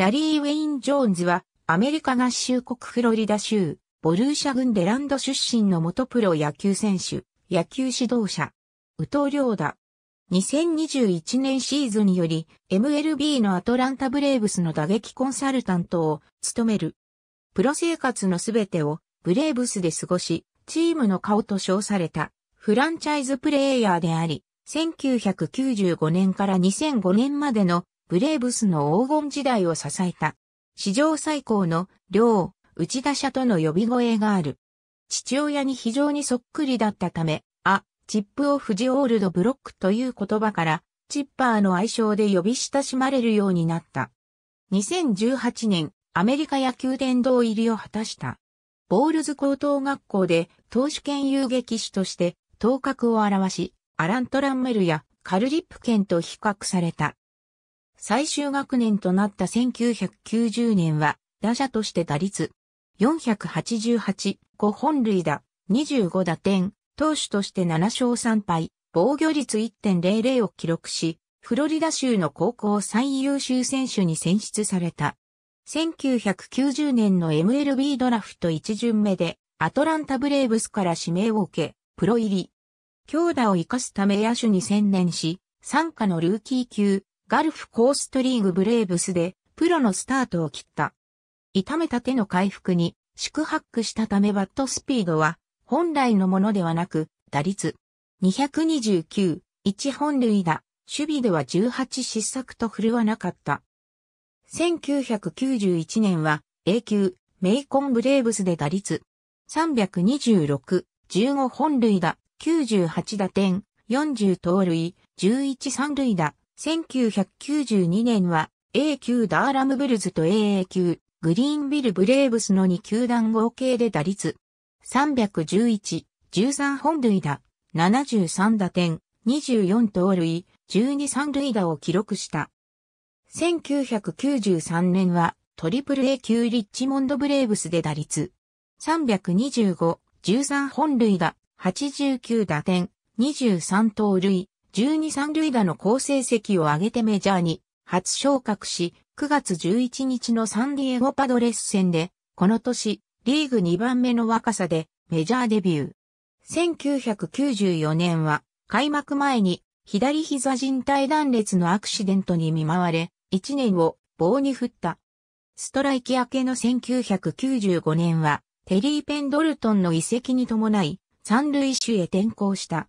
ラリー・ウェイン・ジョーンズは、アメリカ合衆国フロリダ州、ボルーシャ郡デランド出身の元プロ野球選手、野球指導者、宇藤良だ。2021年シーズンにより、MLB のアトランタブレーブスの打撃コンサルタントを務める。プロ生活のすべてをブレーブスで過ごし、チームの顔と称されたフランチャイズプレイヤーであり、1995年から2005年までのブレーブスの黄金時代を支えた。史上最高の両内田社との呼び声がある。父親に非常にそっくりだったため、あ、チップオフジオールドブロックという言葉から、チッパーの愛称で呼び親しまれるようになった。2018年、アメリカ野球殿堂入りを果たした。ボールズ高等学校で投手兼遊撃手として頭角を現し、アラン・トランメルやカルリップ県と比較された。最終学年となった1990年は、打者として打率488、5本塁打、25打点、投手として7勝3敗、防御率1.00を記録し、フロリダ州の高校最優秀選手に選出された。1990年の MLB ドラフト1巡目で、アトランタブレーブスから指名を受け、プロ入り。強打を活かすため野手に専念し、参加のルーキー級、ガルフコーストリーグブレーブスでプロのスタートを切った。痛めた手の回復に宿泊したためバットスピードは本来のものではなく打率229、1本塁打、守備では18失策と振るわなかった。1991年は A 級メイコンブレーブスで打率326、15本塁打、98打点、40盗塁、11三塁打、1992年は A 級ダーラムブルズと AA 級グリーンビルブレーブスの2球団合計で打率311、13本塁打、73打点、24盗塁、12三塁打を記録した。1993年はトリプル A 級リッチモンドブレーブスで打率325、13本塁打、89打点、23盗塁、12三塁打の好成績を上げてメジャーに初昇格し、9月11日のサンディエゴパドレス戦で、この年、リーグ2番目の若さでメジャーデビュー。1994年は開幕前に左膝靭帯断裂のアクシデントに見舞われ、1年を棒に振った。ストライキ明けの1995年は、テリー・ペンドルトンの遺跡に伴い、三塁手へ転向した。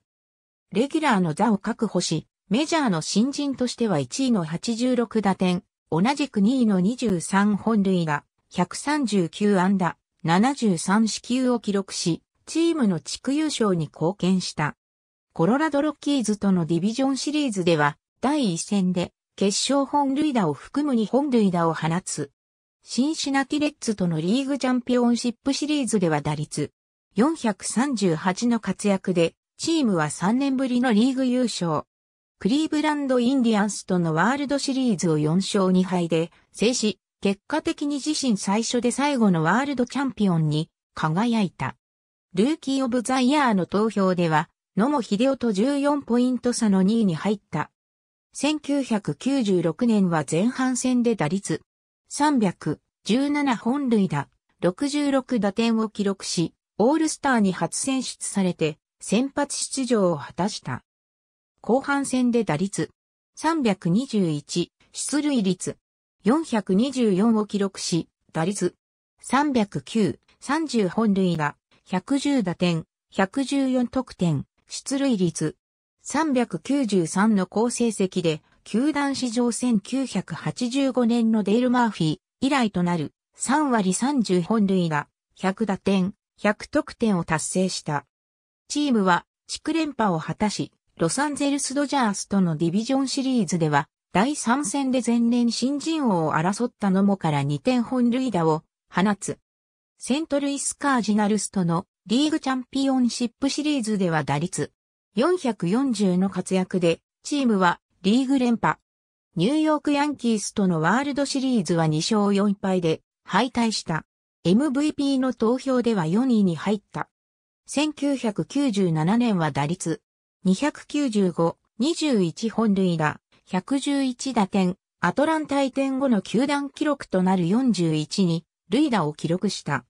レギュラーの座を確保し、メジャーの新人としては1位の86打点、同じく2位の23本塁打、139安打、73四球を記録し、チームの地区優勝に貢献した。コロラドロッキーズとのディビジョンシリーズでは、第1戦で、決勝本塁打を含む2本塁打を放つ。シンシナティレッツとのリーグチャンピオンシップシリーズでは打率438の活躍でチームは3年ぶりのリーグ優勝。クリーブランドインディアンスとのワールドシリーズを4勝2敗で制し、結果的に自身最初で最後のワールドチャンピオンに輝いた。ルーキー・オブ・ザ・イヤーの投票では、野茂秀夫と14ポイント差の2位に入った。1996年は前半戦で打率317本塁打、66打点を記録し、オールスターに初選出されて先発出場を果たした。後半戦で打率321、出塁率424を記録し、打率309、30本塁打、110打点、114得点、出塁率393の好成績で、球団史上1985年のデール・マーフィー以来となる3割30本塁打、100打点、100得点を達成した。チームは地区連覇を果たし、ロサンゼルスドジャースとのディビジョンシリーズでは、第3戦で前年新人王を争ったのもから2点本塁打を放つ。セントルイスカージナルスとのリーグチャンピオンシップシリーズでは打率440の活躍でチームはリーグ連覇。ニューヨークヤンキースとのワールドシリーズは2勝4敗で敗退した。MVP の投票では4位に入った。1997年は打率295、21本塁打、111打点、アトランタ移転後の球団記録となる41に塁打を記録した。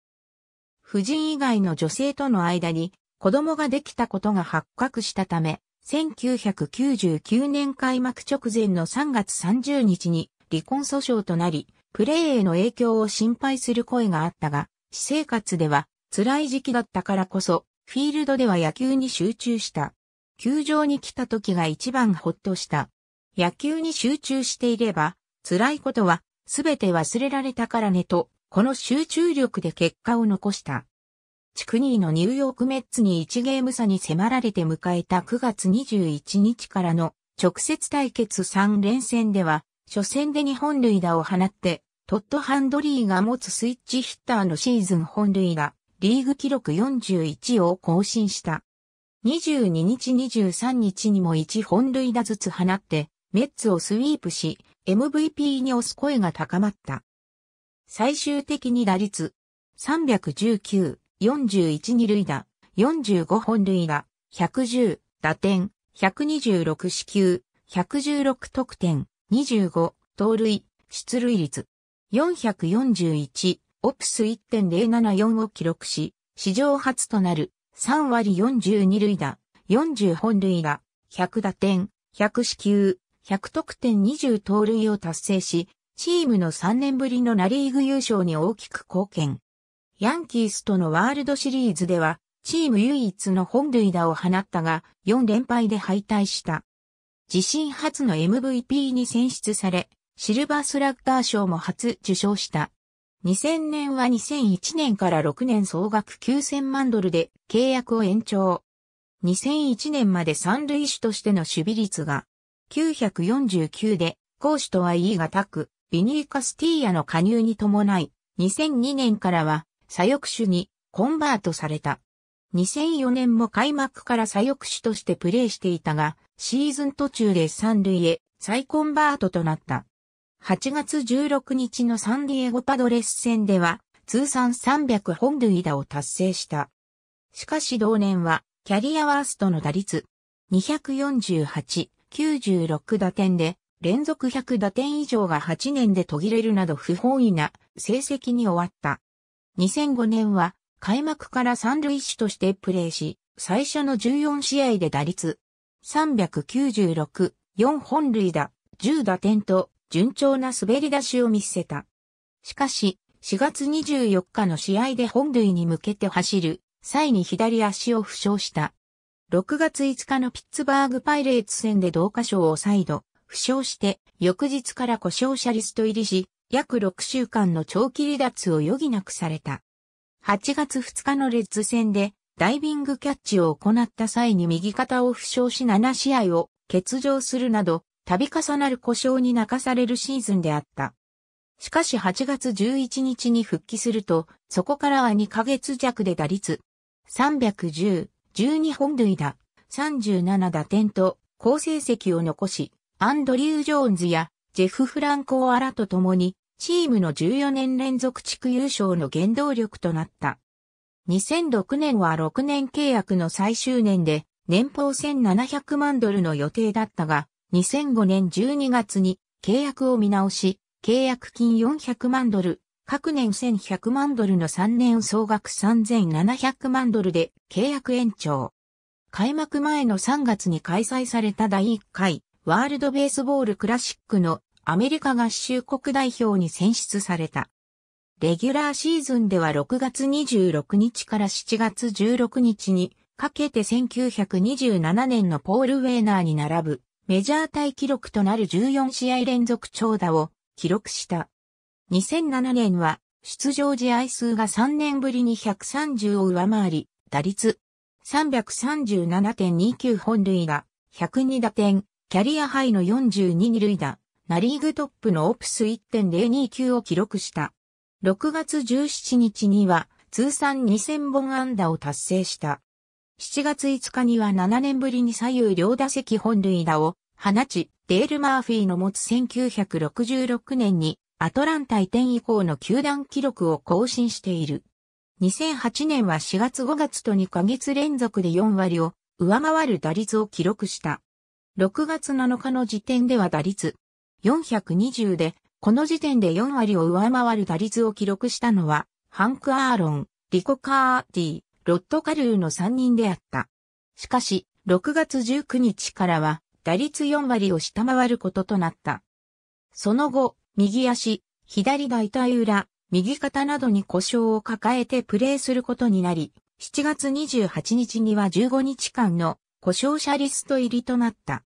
夫人以外の女性との間に子供ができたことが発覚したため、1999年開幕直前の3月30日に離婚訴訟となり、プレーへの影響を心配する声があったが、私生活では辛い時期だったからこそ、フィールドでは野球に集中した。球場に来た時が一番ほっとした。野球に集中していれば、辛いことはすべて忘れられたからねと、この集中力で結果を残した。チクニーのニューヨークメッツに1ゲーム差に迫られて迎えた9月21日からの直接対決3連戦では、初戦で日本塁打を放って、トットハンドリーが持つスイッチヒッターのシーズン本塁打、リーグ記録41を更新した。22日23日にも1本塁打ずつ放って、メッツをスイープし、MVP に押す声が高まった。最終的に打率、319、41二塁打、45本塁打、110、打点、126四球、116得点、25、盗塁、出塁率、441、オプス1.074を記録し、史上初となる3割42塁打、40本塁打、100打点、100死球、100得点20盗塁を達成し、チームの3年ぶりのナリーグ優勝に大きく貢献。ヤンキースとのワールドシリーズでは、チーム唯一の本塁打を放ったが、4連敗で敗退した。自身初の MVP に選出され、シルバースラッガー賞も初受賞した。2000年は2001年から6年総額9000万ドルで契約を延長。2001年まで三塁手としての守備率が949で、攻守とは言い難く、ビニー・カスティーヤの加入に伴い、2002年からは左翼手にコンバートされた。2004年も開幕から左翼手としてプレーしていたが、シーズン途中で三塁へ再コンバートとなった。8月16日のサンディエゴパドレス戦では、通算300本塁打を達成した。しかし同年は、キャリアワーストの打率、248、96打点で、連続100打点以上が8年で途切れるなど不本意な成績に終わった。2005年は開幕から三塁手としてプレーし、最初の14試合で打率396、4本塁打、10打点と順調な滑り出しを見せた。しかし、4月24日の試合で本塁に向けて走る際に左足を負傷した。6月5日のピッツバーグパイレーツ戦で同箇所を再度負傷して翌日から故障者リスト入りし、約6週間の長期離脱を余儀なくされた。8月2日のレッズ戦でダイビングキャッチを行った際に右肩を負傷し7試合を欠場するなど度重なる故障に泣かされるシーズンであった。しかし8月11日に復帰すると、そこからは2ヶ月弱で打率310、12本塁打、37打点と好成績を残し、アンドリュー・ジョーンズやジェフ・フランコアラと共に、チームの14年連続地区優勝の原動力となった。2006年は6年契約の最終年で、年俸1700万ドルの予定だったが、2005年12月に契約を見直し、契約金400万ドル、各年1100万ドルの3年総額3700万ドルで契約延長。開幕前の3月に開催された第1回ワールドベースボールクラシックのアメリカ合衆国代表に選出された。レギュラーシーズンでは6月26日から7月16日にかけて1927年のポール・ウェーナーに並ぶメジャータイ記録となる14試合連続長打を記録した。2007年は出場試合数が3年ぶりに130を上回り、打率337.29本塁打、102打点、キャリアハイの42塁打、ナリーグトップのオプス1.029を記録した。6月17日には通算2000本安打を達成した。7月5日には7年ぶりに左右両打席本塁打を放ち、デール・マーフィーの持つ1966年にアトランタ移転以降の球団記録を更新している。2008年は4月5月と2ヶ月連続で4割を上回る打率を記録した。6月7日の時点では打率420で、この時点で4割を上回る打率を記録したのは、ハンク・アーロン、リコ・カーティ、ロット・カルーの3人であった。しかし、6月19日からは、打率4割を下回ることとなった。その後、右足、左大体裏、右肩などに故障を抱えてプレーすることになり、7月28日には15日間の故障者リスト入りとなった。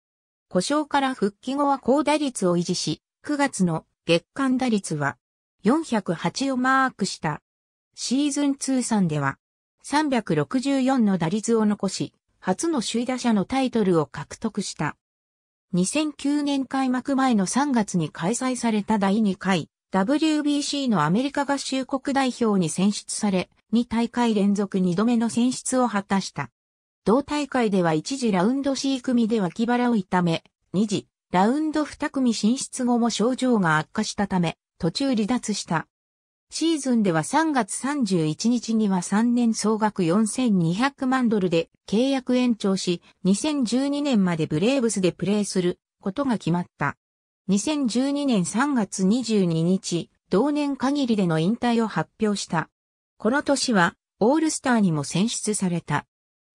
故障から復帰後は高打率を維持し、9月の月間打率は408をマークした。シーズン通算では364の打率を残し、初の首位打者のタイトルを獲得した。2009年開幕前の3月に開催された第2回 WBC のアメリカ合衆国代表に選出され、2大会連続2度目の選出を果たした。同大会では一次ラウンド C 組で脇腹を痛め、2次ラウンド2組進出後も症状が悪化したため、途中離脱した。シーズンでは3月31日には3年総額4200万ドルで契約延長し、2012年までブレーブスでプレーすることが決まった。2012年3月22日、同年限りでの引退を発表した。この年は、オールスターにも選出された。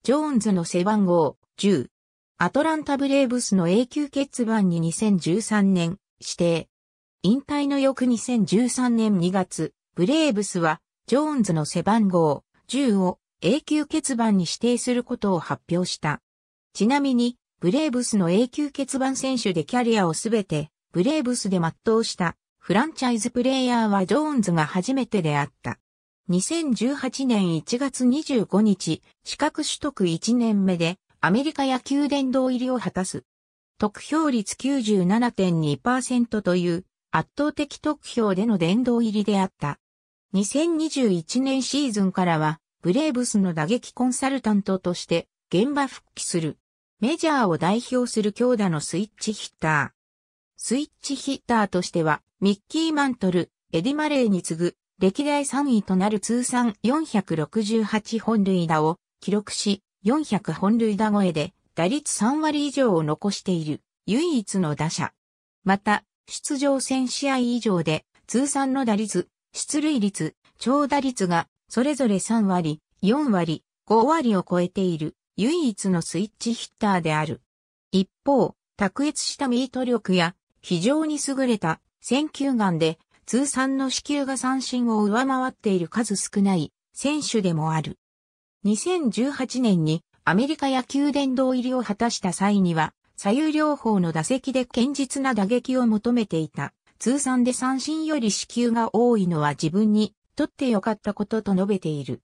ジョーンズの背番号10。アトランタブレーブスの永久欠番に2013年指定。引退の翌2013年2月、ブレーブスは、ジョーンズの背番号10を永久欠番に指定することを発表した。ちなみに、ブレーブスの永久欠番選手でキャリアをすべて、ブレーブスで全うしたフランチャイズプレイヤーはジョーンズが初めてであった。2018年1月25日、資格取得1年目でアメリカ野球殿堂入りを果たす。得票率97.2%という圧倒的得票での殿堂入りであった。2021年シーズンからは、ブレーブスの打撃コンサルタントとして、現場復帰する。メジャーを代表する強打のスイッチヒッター。スイッチヒッターとしては、ミッキー・マントル、エディ・マレーに次ぐ、歴代3位となる通算468本塁打を記録し、400本塁打超えで、打率3割以上を残している、唯一の打者。また、出場1000試合以上で、通算の打率出塁率、長打率がそれぞれ3割、4割、5割を超えている唯一のスイッチヒッターである。一方、卓越したミート力や非常に優れた選球眼で通算の支球が三振を上回っている数少ない選手でもある。2018年にアメリカ野球殿堂入りを果たした際には左右両方の打席で堅実な打撃を求めていた。通算で三振より死球が多いのは自分にとって良かったことと述べている。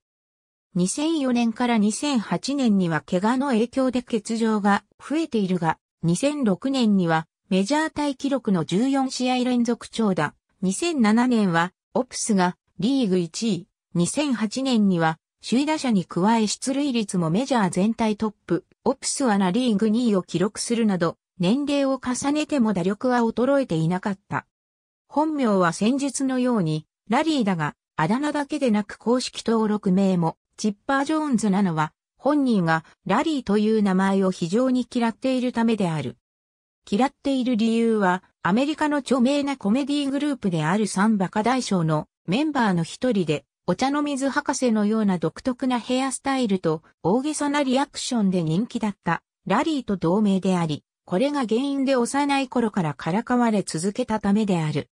2004年から2008年には怪我の影響で欠場が増えているが、2006年にはメジャー大記録の14試合連続長打、2007年はオプスがリーグ1位、2008年には首位打者に加え出塁率もメジャー全体トップ、オプスはナリーグ2位を記録するなど、年齢を重ねても打力は衰えていなかった。本名は先日のように、ラリーだが、あだ名だけでなく公式登録名も、チッパー・ジョーンズなのは、本人がラリーという名前を非常に嫌っているためである。嫌っている理由は、アメリカの著名なコメディグループであるサンバカ大賞のメンバーの一人で、お茶の水博士のような独特なヘアスタイルと大げさなリアクションで人気だったラリーと同盟であり、これが原因で幼い頃からからかわれ続けたためである。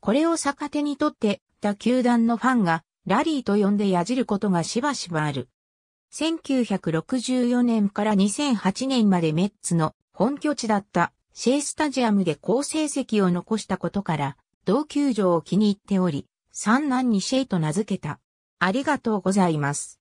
これを逆手にとって、他球団のファンが、ラリーと呼んでやじることがしばしばある。1964年から2008年までメッツの本拠地だったシェイスタジアムで好成績を残したことから、同球場を気に入っており、三男にシェイと名付けた。ありがとうございます。